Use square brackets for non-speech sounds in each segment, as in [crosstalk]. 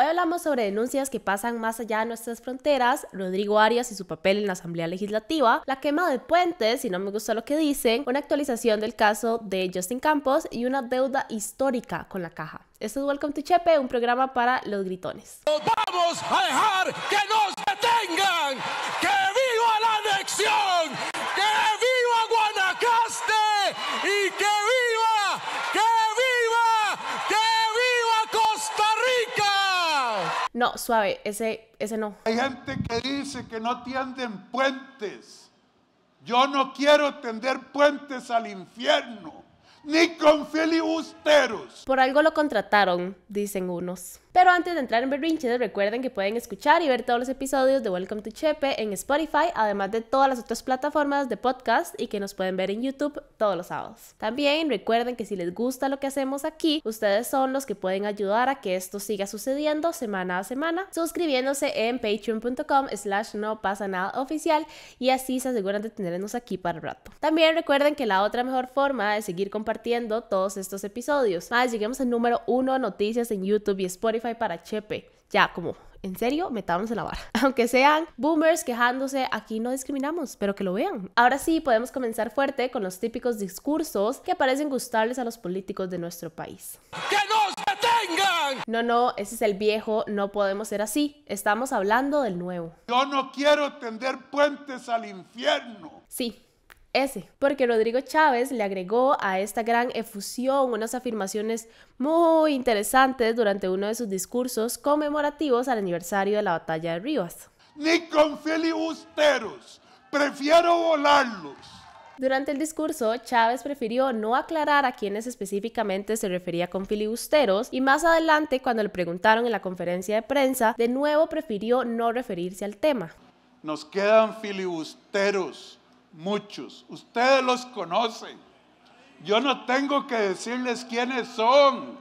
Hoy hablamos sobre denuncias que pasan más allá de nuestras fronteras, Rodrigo Arias y su papel en la Asamblea Legislativa, la quema de puentes, si no me gusta lo que dicen, una actualización del caso de Justin Campos y una deuda histórica con la caja. Esto es Welcome to Chepe, un programa para los gritones. ¡Vamos a dejar que nos detengan! No, suave, ese, ese no. Hay gente que dice que no tienden puentes. Yo no quiero tender puentes al infierno, ni con filibusteros. Por algo lo contrataron, dicen unos. Pero antes de entrar en berrinches, recuerden que pueden escuchar y ver todos los episodios de Welcome to Chepe en Spotify, además de todas las otras plataformas de podcast y que nos pueden ver en YouTube todos los sábados. También recuerden que si les gusta lo que hacemos aquí, ustedes son los que pueden ayudar a que esto siga sucediendo semana a semana, suscribiéndose en patreon.com slash no pasa nada oficial y así se aseguran de tenernos aquí para el rato. También recuerden que la otra mejor forma es seguir compartiendo todos estos episodios. Más, lleguemos al número uno noticias en YouTube y Spotify para Chepe. Ya, como, en serio, metámonos en la barra, [laughs] Aunque sean boomers quejándose, aquí no discriminamos, pero que lo vean. Ahora sí, podemos comenzar fuerte con los típicos discursos que parecen gustables a los políticos de nuestro país. ¡Que se detengan! No, no, ese es el viejo, no podemos ser así. Estamos hablando del nuevo. Yo no quiero tender puentes al infierno. Sí, porque Rodrigo Chávez le agregó a esta gran efusión unas afirmaciones muy interesantes durante uno de sus discursos conmemorativos al aniversario de la batalla de Rivas. Ni con filibusteros, prefiero volarlos. Durante el discurso, Chávez prefirió no aclarar a quiénes específicamente se refería con filibusteros y más adelante, cuando le preguntaron en la conferencia de prensa, de nuevo prefirió no referirse al tema. Nos quedan filibusteros, muchos. Ustedes los conocen. Yo no tengo que decirles quiénes son,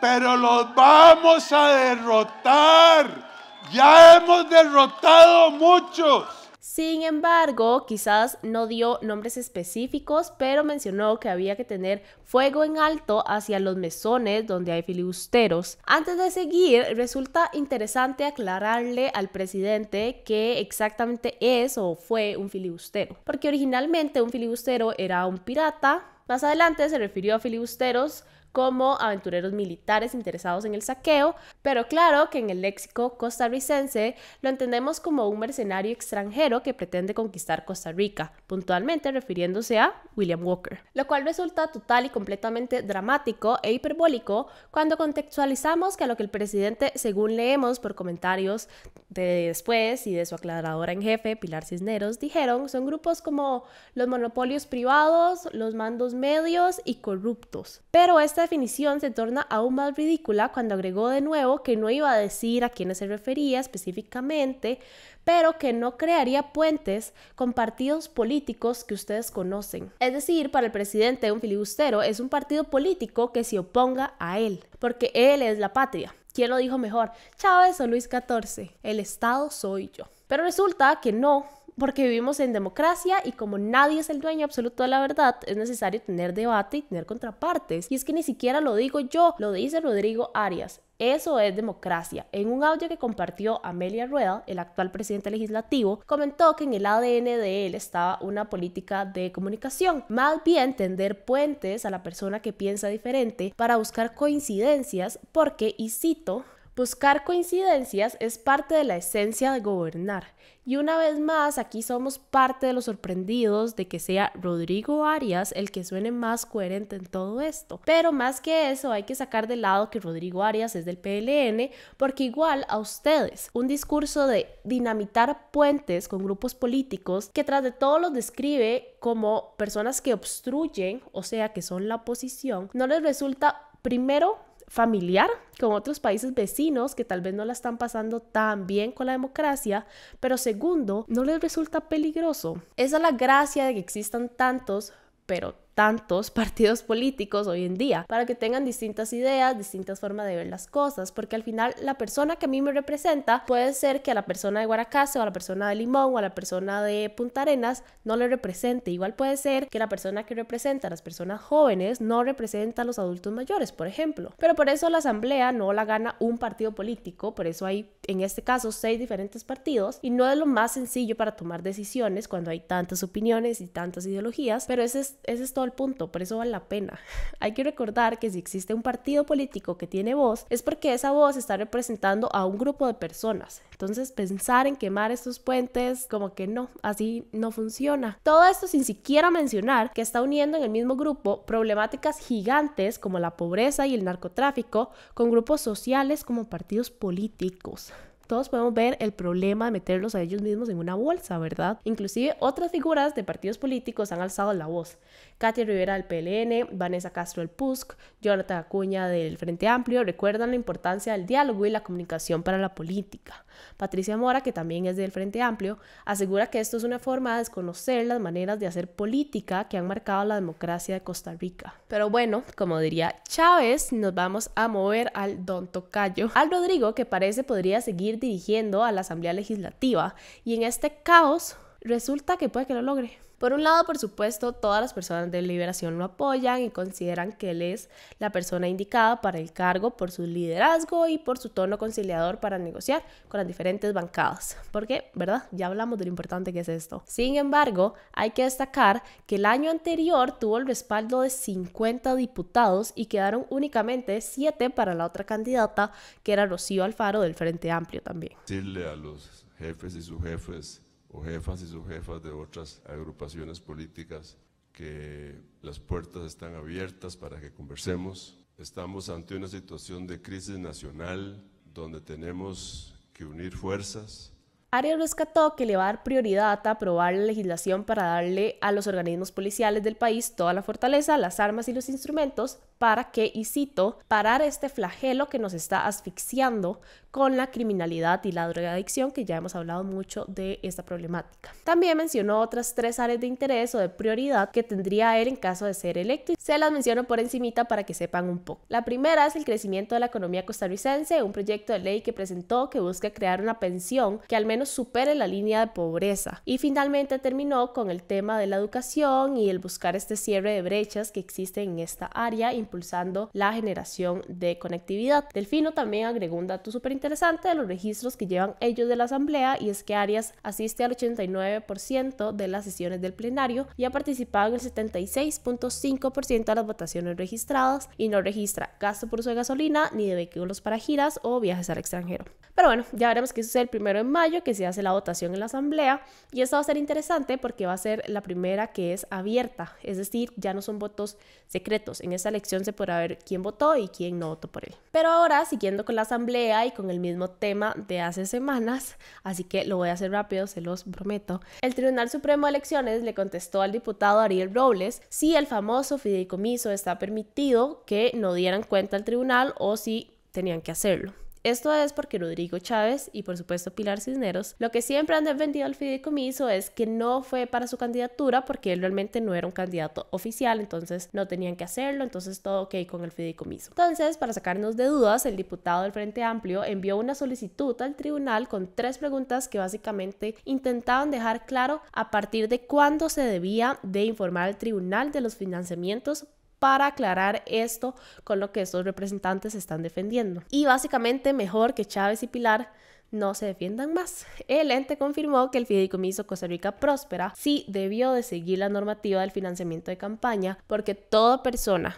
pero los vamos a derrotar. Ya hemos derrotado muchos. Sin embargo, quizás no dio nombres específicos, pero mencionó que había que tener fuego en alto hacia los mesones donde hay filibusteros. Antes de seguir, resulta interesante aclararle al presidente qué exactamente es o fue un filibustero, porque originalmente un filibustero era un pirata. Más adelante se refirió a filibusteros como aventureros militares interesados en el saqueo, pero claro que en el léxico costarricense lo entendemos como un mercenario extranjero que pretende conquistar Costa Rica, puntualmente refiriéndose a William Walker, lo cual resulta total y completamente dramático e hiperbólico cuando contextualizamos que a lo que el presidente, según leemos por comentarios de después y de su aclaradora en jefe, Pilar Cisneros, dijeron, son grupos como los monopolios privados, los mandos medios y corruptos. Pero esta definición se torna aún más ridícula cuando agregó de nuevo que no iba a decir a quién se refería específicamente, pero que no crearía puentes con partidos políticos que ustedes conocen. Es decir, para el presidente un filibustero es un partido político que se oponga a él, porque él es la patria. ¿Quién lo dijo mejor? Chávez o Luis XIV. El Estado soy yo. Pero resulta que no, porque vivimos en democracia y como nadie es el dueño absoluto de la verdad, es necesario tener debate y tener contrapartes. Y es que ni siquiera lo digo yo, lo dice Rodrigo Arias. Eso es democracia. En un audio que compartió Amelia Rueda, el actual presidente legislativo, comentó que en el ADN de él estaba una política de comunicación, más bien tender puentes a la persona que piensa diferente para buscar coincidencias, porque, y cito, Buscar coincidencias es parte de la esencia de gobernar. Y una vez más, aquí somos parte de los sorprendidos de que sea Rodrigo Arias el que suene más coherente en todo esto. Pero más que eso, hay que sacar de lado que Rodrigo Arias es del PLN, porque igual a ustedes, un discurso de dinamitar puentes con grupos políticos que tras de todo los describe como personas que obstruyen, o sea, que son la oposición, no les resulta primero familiar con otros países vecinos que tal vez no la están pasando tan bien con la democracia, pero segundo, no les resulta peligroso. Esa es la gracia de que existan tantos, pero tantos [laughs] partidos políticos hoy en día, para que tengan distintas ideas, distintas formas de ver las cosas, porque al final la persona que a mí me representa puede ser que a la persona de Guaracácea o a la persona de Limón o a la persona de Punta Arenas no le represente. Igual puede ser que la persona que representa a las personas jóvenes no representa a los adultos mayores, por ejemplo. Pero por eso la asamblea no la gana un partido político, por eso hay en este caso seis diferentes partidos y no es lo más sencillo para tomar decisiones cuando hay tantas opiniones y tantas ideologías, pero ese es, ese es todo punto, por eso vale la pena. [laughs] Hay que recordar que si existe un partido político que tiene voz, es porque esa voz está representando a un grupo de personas. Entonces pensar en quemar estos puentes, como que no, así no funciona. Todo esto sin siquiera mencionar que está uniendo en el mismo grupo problemáticas gigantes como la pobreza y el narcotráfico con grupos sociales como partidos políticos. Todos podemos ver el problema de meterlos a ellos mismos en una bolsa, ¿verdad? Inclusive otras figuras de partidos políticos han alzado la voz. Katia Rivera del PLN, Vanessa Castro del PUSC, Jonathan Acuña del Frente Amplio recuerdan la importancia del diálogo y la comunicación para la política. Patricia Mora, que también es del Frente Amplio, asegura que esto es una forma de desconocer las maneras de hacer política que han marcado la democracia de Costa Rica. Pero bueno, como diría Chávez, nos vamos a mover al Don Tocayo, al Rodrigo que parece podría seguir dirigiendo a la Asamblea Legislativa y en este caos resulta que puede que lo logre. Por un lado, por supuesto, todas las personas de Liberación lo apoyan y consideran que él es la persona indicada para el cargo por su liderazgo y por su tono conciliador para negociar con las diferentes bancadas. Porque, ¿verdad? Ya hablamos de lo importante que es esto. Sin embargo, hay que destacar que el año anterior tuvo el respaldo de 50 diputados y quedaron únicamente 7 para la otra candidata, que era Rocío Alfaro del Frente Amplio también. Decirle a los jefes y sus jefes o jefas y subjefas de otras agrupaciones políticas, que las puertas están abiertas para que conversemos. Estamos ante una situación de crisis nacional donde tenemos que unir fuerzas. Ariel rescató que le va a dar prioridad a aprobar la legislación para darle a los organismos policiales del país toda la fortaleza, las armas y los instrumentos para que, y cito, parar este flagelo que nos está asfixiando con la criminalidad y la drogadicción, que ya hemos hablado mucho de esta problemática. También mencionó otras tres áreas de interés o de prioridad que tendría él en caso de ser electo. se las menciono por encimita para que sepan un poco. La primera es el crecimiento de la economía costarricense, un proyecto de ley que presentó que busca crear una pensión que al menos supere la línea de pobreza. Y finalmente terminó con el tema de la educación y el buscar este cierre de brechas que existe en esta área impulsando la generación de conectividad. Delfino también agregó un dato súper interesante de los registros que llevan ellos de la Asamblea y es que Arias asiste al 89% de las sesiones del plenario y ha participado en el 76.5% de las votaciones registradas y no registra gasto por su de gasolina ni de vehículos para giras o viajes al extranjero. Pero bueno, ya veremos que es el primero de mayo que se hace la votación en la Asamblea y esto va a ser interesante porque va a ser la primera que es abierta, es decir, ya no son votos secretos. En esta elección se podrá ver quién votó y quién no votó por él. Pero ahora, siguiendo con la asamblea y con el mismo tema de hace semanas, así que lo voy a hacer rápido, se los prometo, el Tribunal Supremo de Elecciones le contestó al diputado Ariel Robles si el famoso fideicomiso está permitido que no dieran cuenta al tribunal o si tenían que hacerlo. Esto es porque Rodrigo Chávez y por supuesto Pilar Cisneros, lo que siempre han defendido al fideicomiso es que no fue para su candidatura porque él realmente no era un candidato oficial, entonces no tenían que hacerlo, entonces todo ok con el fideicomiso. Entonces, para sacarnos de dudas, el diputado del Frente Amplio envió una solicitud al tribunal con tres preguntas que básicamente intentaban dejar claro a partir de cuándo se debía de informar al tribunal de los financiamientos para aclarar esto con lo que estos representantes están defendiendo. Y básicamente mejor que Chávez y Pilar no se defiendan más. El ente confirmó que el fideicomiso Costa Rica Próspera sí debió de seguir la normativa del financiamiento de campaña porque toda persona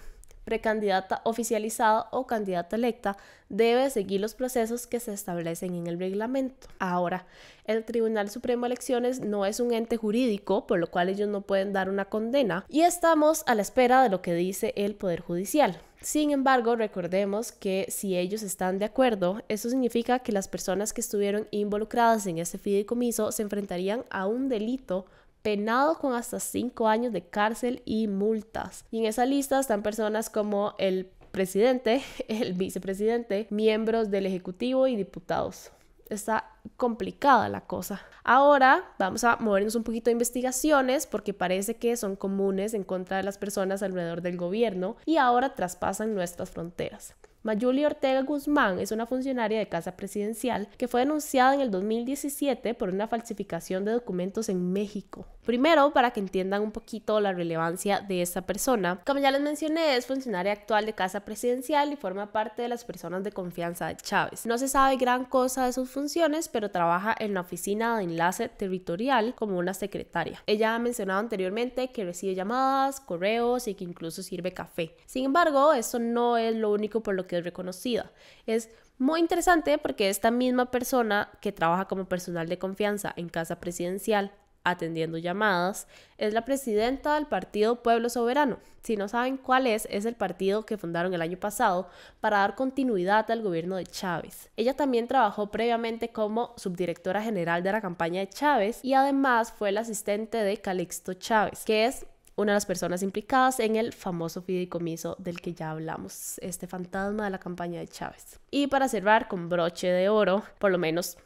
precandidata oficializada o candidata electa, debe seguir los procesos que se establecen en el reglamento. Ahora, el Tribunal Supremo de Elecciones no es un ente jurídico, por lo cual ellos no pueden dar una condena, y estamos a la espera de lo que dice el Poder Judicial. Sin embargo, recordemos que si ellos están de acuerdo, eso significa que las personas que estuvieron involucradas en ese fideicomiso se enfrentarían a un delito penado con hasta cinco años de cárcel y multas. Y en esa lista están personas como el presidente, [laughs] el vicepresidente, miembros del Ejecutivo y diputados. Está complicada la cosa. Ahora vamos a movernos un poquito de investigaciones porque parece que son comunes en contra de las personas alrededor del gobierno y ahora traspasan nuestras fronteras. Mayuli Ortega Guzmán es una funcionaria de Casa Presidencial que fue denunciada en el 2017 por una falsificación de documentos en México. Primero, para que entiendan un poquito la relevancia de esta persona, como ya les mencioné, es funcionaria actual de Casa Presidencial y forma parte de las personas de confianza de Chávez. No se sabe gran cosa de sus funciones, pero trabaja en la oficina de enlace territorial como una secretaria. Ella ha mencionado anteriormente que recibe llamadas, correos y que incluso sirve café. Sin embargo, eso no es lo único por lo que reconocida. Es muy interesante porque esta misma persona que trabaja como personal de confianza en Casa Presidencial atendiendo llamadas, es la presidenta del partido Pueblo Soberano. Si no saben cuál es, es el partido que fundaron el año pasado para dar continuidad al gobierno de Chávez. Ella también trabajó previamente como subdirectora general de la campaña de Chávez y además fue la asistente de Calixto Chávez, que es una de las personas implicadas en el famoso fideicomiso del que ya hablamos, este fantasma de la campaña de Chávez. Y para cerrar con broche de oro, por lo menos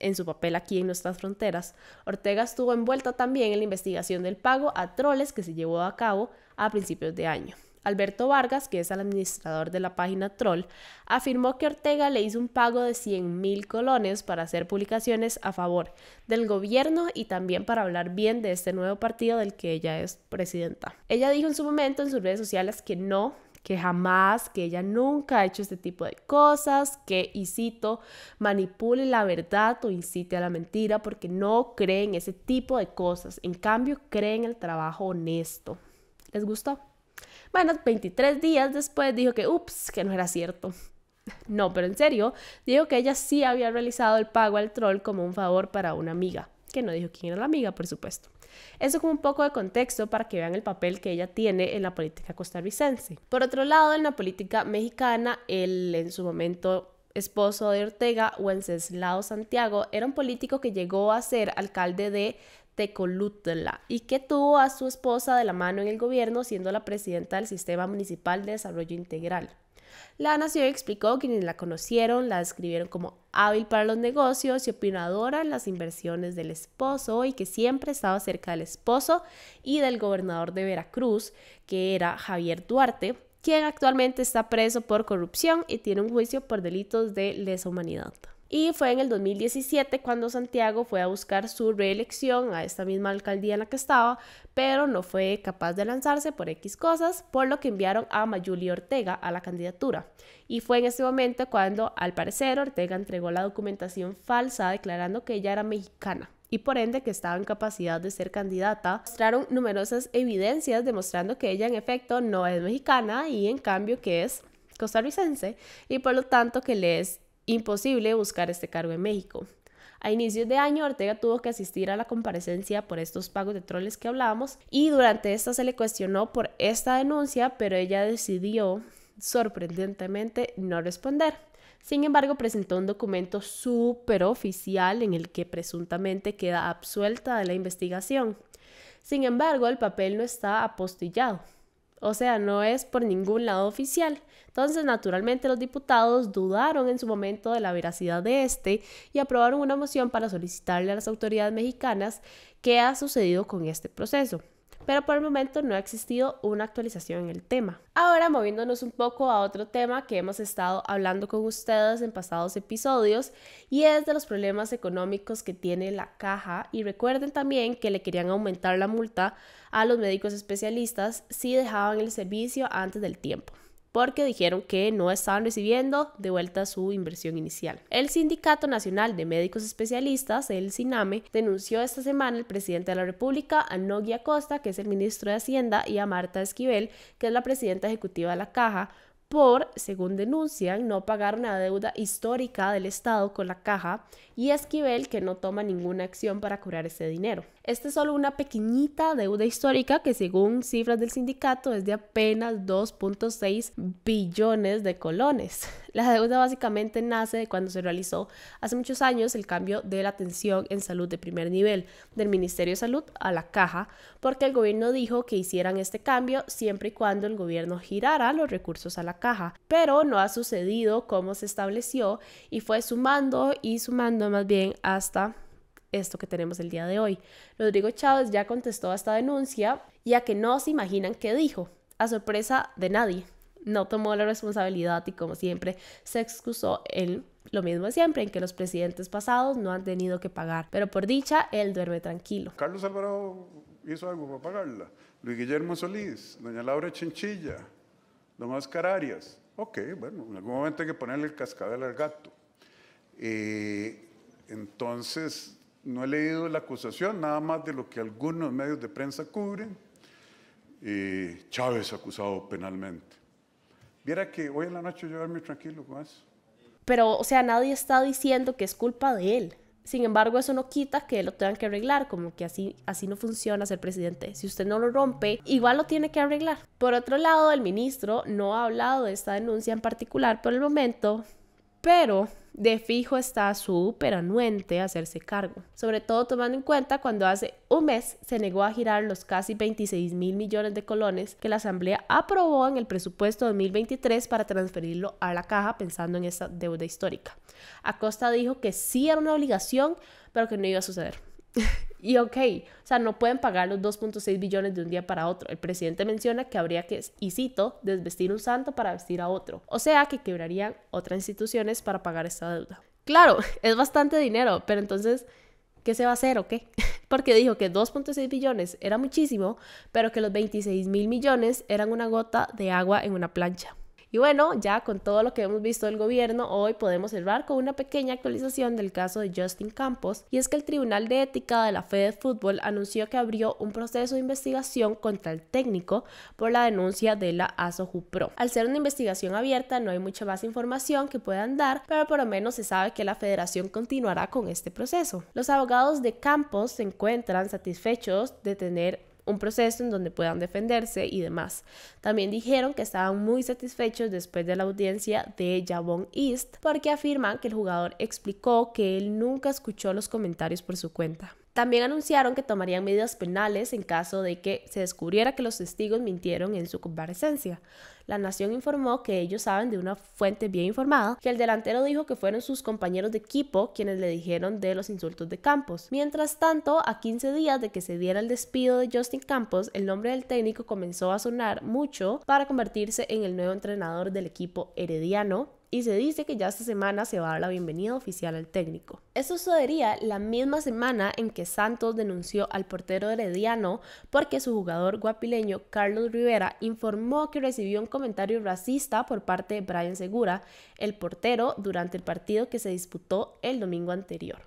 en su papel aquí en nuestras fronteras, Ortega estuvo envuelta también en la investigación del pago a troles que se llevó a cabo a principios de año. Alberto Vargas, que es el administrador de la página Troll, afirmó que Ortega le hizo un pago de 100 mil colones para hacer publicaciones a favor del gobierno y también para hablar bien de este nuevo partido del que ella es presidenta. Ella dijo en su momento en sus redes sociales que no que jamás, que ella nunca ha hecho este tipo de cosas, que, y cito, manipule la verdad o incite a la mentira porque no creen ese tipo de cosas. En cambio, creen el trabajo honesto. ¿Les gustó? Bueno, 23 días después dijo que, ups, que no era cierto. No, pero en serio, dijo que ella sí había realizado el pago al troll como un favor para una amiga, que no dijo quién era la amiga, por supuesto. Eso como un poco de contexto para que vean el papel que ella tiene en la política costarricense. Por otro lado, en la política mexicana, el en su momento esposo de Ortega, Wenceslao Santiago, era un político que llegó a ser alcalde de Tecolutla y que tuvo a su esposa de la mano en el gobierno siendo la presidenta del Sistema Municipal de Desarrollo Integral. La Nación explicó que quienes la conocieron la describieron como hábil para los negocios y opinadora en las inversiones del esposo y que siempre estaba cerca del esposo y del gobernador de Veracruz, que era Javier Duarte, quien actualmente está preso por corrupción y tiene un juicio por delitos de lesa humanidad. Y fue en el 2017 cuando Santiago fue a buscar su reelección a esta misma alcaldía en la que estaba, pero no fue capaz de lanzarse por X cosas, por lo que enviaron a Mayuli Ortega a la candidatura. Y fue en ese momento cuando, al parecer, Ortega entregó la documentación falsa declarando que ella era mexicana y por ende que estaba en capacidad de ser candidata, mostraron numerosas evidencias demostrando que ella en efecto no es mexicana y en cambio que es costarricense y por lo tanto que le es imposible buscar este cargo en México. A inicios de año, Ortega tuvo que asistir a la comparecencia por estos pagos de troles que hablábamos y durante esta se le cuestionó por esta denuncia, pero ella decidió, sorprendentemente, no responder. Sin embargo, presentó un documento súper oficial en el que presuntamente queda absuelta de la investigación. Sin embargo, el papel no está apostillado, o sea, no es por ningún lado oficial. Entonces, naturalmente, los diputados dudaron en su momento de la veracidad de este y aprobaron una moción para solicitarle a las autoridades mexicanas qué ha sucedido con este proceso pero por el momento no ha existido una actualización en el tema. Ahora moviéndonos un poco a otro tema que hemos estado hablando con ustedes en pasados episodios y es de los problemas económicos que tiene la caja y recuerden también que le querían aumentar la multa a los médicos especialistas si dejaban el servicio antes del tiempo porque dijeron que no estaban recibiendo de vuelta su inversión inicial. El Sindicato Nacional de Médicos Especialistas, el SINAME, denunció esta semana al presidente de la República, a Nogui Acosta, que es el ministro de Hacienda, y a Marta Esquivel, que es la presidenta ejecutiva de la Caja, por, según denuncian, no pagar una deuda histórica del Estado con la caja y Esquivel que no toma ninguna acción para curar ese dinero. Esta es solo una pequeñita deuda histórica que según cifras del sindicato es de apenas 2.6 billones de colones. La deuda básicamente nace de cuando se realizó hace muchos años el cambio de la atención en salud de primer nivel del Ministerio de Salud a la caja, porque el gobierno dijo que hicieran este cambio siempre y cuando el gobierno girara los recursos a la caja, pero no ha sucedido como se estableció y fue sumando y sumando más bien hasta esto que tenemos el día de hoy. Rodrigo Chávez ya contestó a esta denuncia ya que no se imaginan qué dijo, a sorpresa de nadie no tomó la responsabilidad y como siempre se excusó él lo mismo siempre, en que los presidentes pasados no han tenido que pagar. Pero por dicha, él duerme tranquilo. Carlos Alvarado hizo algo para pagarla. Luis Guillermo Solís, doña Laura Chinchilla, don Cararias Arias. Ok, bueno, en algún momento hay que ponerle el cascabel al gato. Eh, entonces, no he leído la acusación, nada más de lo que algunos medios de prensa cubren. Eh, Chávez acusado penalmente. Viera que hoy en la noche yo dormí tranquilo con eso. Pero, o sea, nadie está diciendo que es culpa de él. Sin embargo, eso no quita que lo tengan que arreglar, como que así, así no funciona ser presidente. Si usted no lo rompe, igual lo tiene que arreglar. Por otro lado, el ministro no ha hablado de esta denuncia en particular por el momento, pero de fijo está súper anuente hacerse cargo, sobre todo tomando en cuenta cuando hace un mes se negó a girar los casi 26 mil millones de colones que la Asamblea aprobó en el presupuesto 2023 para transferirlo a la caja pensando en esa deuda histórica. Acosta dijo que sí era una obligación, pero que no iba a suceder. [laughs] y ok, o sea, no pueden pagar los 2.6 billones de un día para otro. El presidente menciona que habría que, y cito, desvestir un santo para vestir a otro. O sea, que quebrarían otras instituciones para pagar esta deuda. Claro, [laughs] es bastante dinero, pero entonces, ¿qué se va a hacer o qué? [laughs] Porque dijo que 2.6 billones era muchísimo, pero que los 26 mil millones eran una gota de agua en una plancha. Y bueno, ya con todo lo que hemos visto del gobierno, hoy podemos cerrar con una pequeña actualización del caso de Justin Campos, y es que el Tribunal de Ética de la FED Fútbol anunció que abrió un proceso de investigación contra el técnico por la denuncia de la ASOJUPRO. Al ser una investigación abierta, no hay mucha más información que puedan dar, pero por lo menos se sabe que la federación continuará con este proceso. Los abogados de Campos se encuentran satisfechos de tener un proceso en donde puedan defenderse y demás. También dijeron que estaban muy satisfechos después de la audiencia de Javon East porque afirman que el jugador explicó que él nunca escuchó los comentarios por su cuenta. También anunciaron que tomarían medidas penales en caso de que se descubriera que los testigos mintieron en su comparecencia. La Nación informó que ellos saben de una fuente bien informada que el delantero dijo que fueron sus compañeros de equipo quienes le dijeron de los insultos de Campos. Mientras tanto, a 15 días de que se diera el despido de Justin Campos, el nombre del técnico comenzó a sonar mucho para convertirse en el nuevo entrenador del equipo herediano y se dice que ya esta semana se va a dar la bienvenida oficial al técnico. Eso sucedería la misma semana en que Santos denunció al portero herediano porque su jugador guapileño Carlos Rivera informó que recibió un comentario racista por parte de Brian Segura, el portero, durante el partido que se disputó el domingo anterior.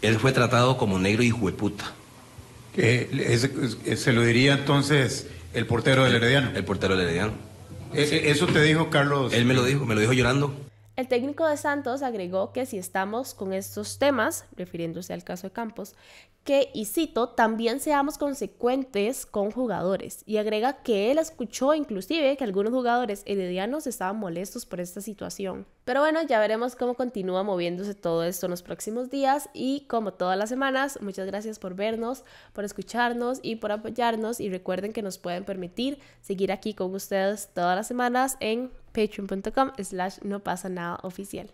Él fue tratado como negro y hueputa. se lo diría entonces el portero del herediano. El portero del herediano. E, e, ¿Eso te dijo Carlos? Él me lo dijo, me lo dijo llorando. El técnico de Santos agregó que si estamos con estos temas, refiriéndose al caso de Campos, que, y cito, también seamos consecuentes con jugadores. Y agrega que él escuchó inclusive que algunos jugadores heredianos estaban molestos por esta situación. Pero bueno, ya veremos cómo continúa moviéndose todo esto en los próximos días y como todas las semanas, muchas gracias por vernos, por escucharnos y por apoyarnos y recuerden que nos pueden permitir seguir aquí con ustedes todas las semanas en patreon.com slash no pasa nada oficial.